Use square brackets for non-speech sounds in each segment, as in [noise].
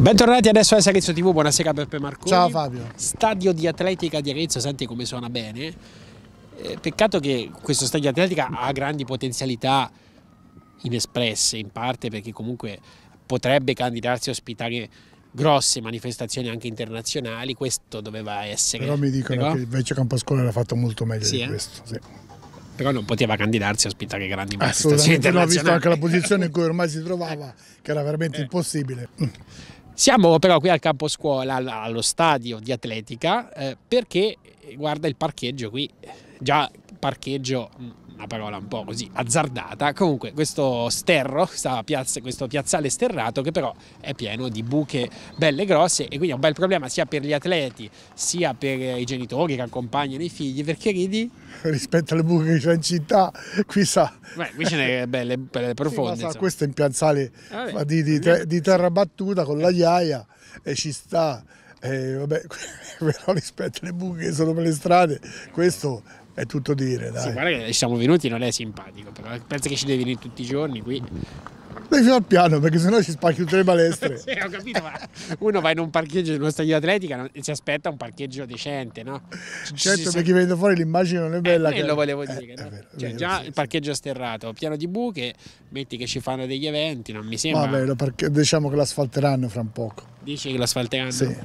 Bentornati adesso a Arezzo TV, buonasera Peppe Marconi. Ciao Fabio. Stadio di Atletica di Arezzo, senti come suona bene. Eh, peccato che questo stadio di Atletica ha grandi potenzialità inespresse in parte perché comunque potrebbe candidarsi a ospitare grosse manifestazioni anche internazionali, questo doveva essere. Però mi dicono Però... che invece Campascuola l'ha fatto molto meglio sì, di eh? questo. Sì però non poteva candidarsi a ospitare grandi manifestazioni internazionali. No, visto anche la posizione in cui ormai si trovava, eh. che era veramente eh. impossibile. Siamo però qui al campo scuola, allo stadio di atletica, eh, perché eh, guarda il parcheggio qui, già parcheggio mm, una parola un po' così azzardata, comunque questo sterro, questa piazza, questo piazzale sterrato che però è pieno di buche belle grosse e quindi è un bel problema sia per gli atleti sia per eh, i genitori che accompagnano i figli, perché ridi? [laughs] Rispetto alle buche che c'è in città, qui sa... Beh, qui ce n'è belle, belle profonde. Sì, sa, questo è un piazzale ah, di, di, te, di terra battuta con la ghiaia eh. e ci sta. Eh, vabbè, [laughs] però rispetto alle buche che sono per le strade, questo è tutto dire. Dai. Sì, guarda che siamo venuti, non è simpatico, però pensa che ci devi venire tutti i giorni qui. Devi fare piano perché sennò ci spacchi tutte le balestre. [laughs] sì, ho capito, ma uno va in un parcheggio di uno stadio atletica e si aspetta un parcheggio decente, no? Ci, certo, ci, perché vedo fuori l'immagine non è eh, bella. Eh, che... lo volevo eh, dire. Eh, no? vero, cioè, vero, già sì, il parcheggio sterrato, piano di buche, metti che ci fanno degli eventi, non mi sembra. Vabbè, parche... diciamo che l'asfalteranno fra un poco. Dici che l'asfalteranno? Sì.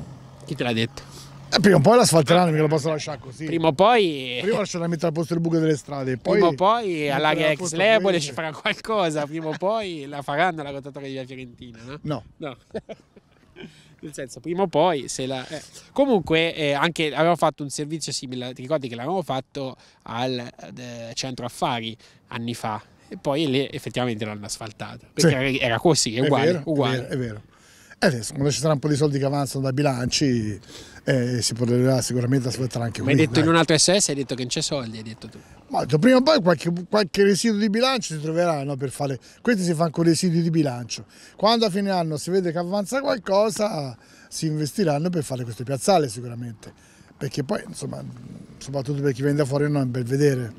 Chi te l'ha detto? E eh, prima o poi l'asfalteranno, mica lo posso lasciare così. Prima o poi. Prima lasceranno mettere a posto il buco delle strade. Poi prima o poi alla ex Lebole ci farà qualcosa. Prima o poi la faranno la rotatoria di via Fiorentina, no? No. no. [laughs] Nel senso, prima o poi se la. Eh. Comunque, eh, anche avevo fatto un servizio simile. Ti ricordi che l'avevamo fatto al eh, centro affari anni fa? E poi lì effettivamente l'hanno asfaltato. Perché sì. era così, è uguale. È vero, uguale. È vero, è vero. Eh sì, quando ci sarà un po' di soldi che avanzano dai bilanci eh, si potrà sicuramente aspettare anche quello. Ma qui, hai detto in un eh. altro SS, hai detto che non c'è soldi, hai detto tu. Ma detto, prima o poi qualche, qualche, residuo di bilancio si troverà no, per fare... Questi si fanno con residui di bilancio. Quando a fine anno si vede che avanza qualcosa si investiranno per fare questo piazzale sicuramente. Perché poi, insomma, soprattutto per chi vende fuori non è un bel vedere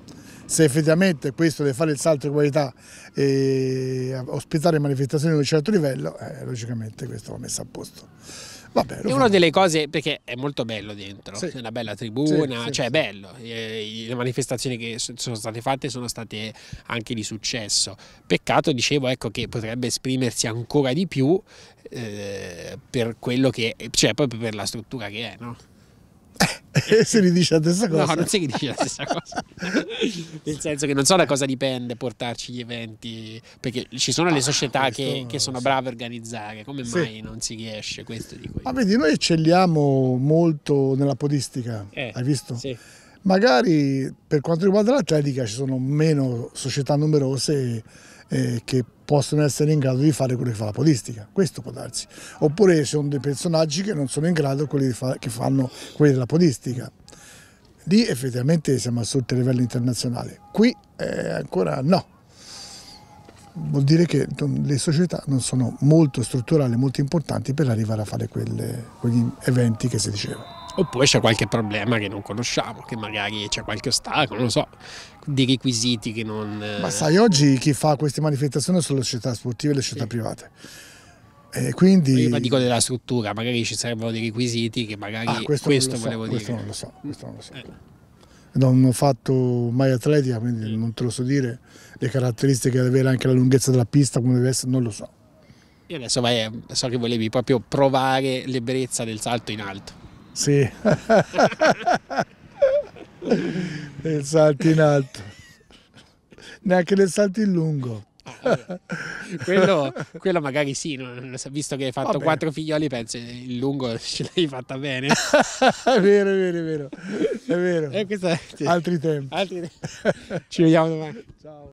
se effettivamente questo deve fare il salto di qualità e ospitare manifestazioni di un certo livello, eh, logicamente questo va messo a posto. Vabbè, è una delle cose, perché è molto bello dentro, sì. è una bella tribuna, sì, sì, cioè è bello, eh, le manifestazioni che sono state fatte sono state anche di successo, peccato dicevo ecco, che potrebbe esprimersi ancora di più eh, per quello che, cioè proprio per la struttura che è. No? [laughs] se gli dici la stessa cosa. No, non si dice la stessa [laughs] cosa. Nel senso che non so da cosa dipende portarci gli eventi, perché ci sono le ah, società ah, che, che, sono brave a organizzare, come sì. mai non si riesce? Questo dico io. Ma vedi, noi eccelliamo molto nella podistica, eh, hai visto? Sì Magari per quanto riguarda l'atletica ci sono meno società numerose eh, che possono essere in grado di fare quello che fa la podistica, questo può darsi. Oppure ci sono dei personaggi che non sono in grado quelli fa, che fanno quelli della podistica. Lì effettivamente siamo assolutamente a livello internazionale, qui eh, ancora no. Vuol dire che le società non sono molto strutturali, molto importanti per arrivare a fare quelle, quegli eventi che si diceva oppure c'è qualche problema che non conosciamo, che magari c'è qualche ostacolo, non so, dei requisiti che non... Eh, Ma sai, oggi chi fa queste manifestazioni sono le società sportive e le società sì. private. E quindi... Prima dico della struttura, magari ci servono dei requisiti che magari... Ah, questo, questo volevo so, dire. Questo non lo so, questo non lo so. Eh. Non ho fatto mai atletica, ah, quindi eh. non te lo so dire. Le caratteristiche deve avere anche la lunghezza della pista, come deve essere, non lo so. Io adesso vai, eh, so che volevi proprio provare l'ebbrezza del salto in alto. Sì. [laughs] il salto in alto. Neanche le salto in lungo. Eh, quello, quello, magari sì, visto che hai fatto quattro figlioli, penso il lungo ce l'hai fatta bene. [laughs] è vero, è vero, è vero. È vero. Eh, Altri tempi. Altri... Ci vediamo domani. Ciao.